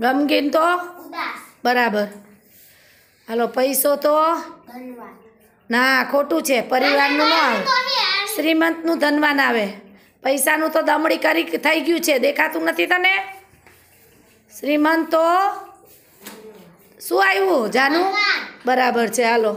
ગમગીન તો બરાબર હાલો પૈસો તો ના ખોટું છે પરિવારનું ન આવે શ્રીમંતનું ધનવાન આવે પૈસાનું તો દમડી કરી થઈ ગયું છે દેખાતું નથી તને શ્રીમંત તો શું આવ્યું જાનું બરાબર છે હાલો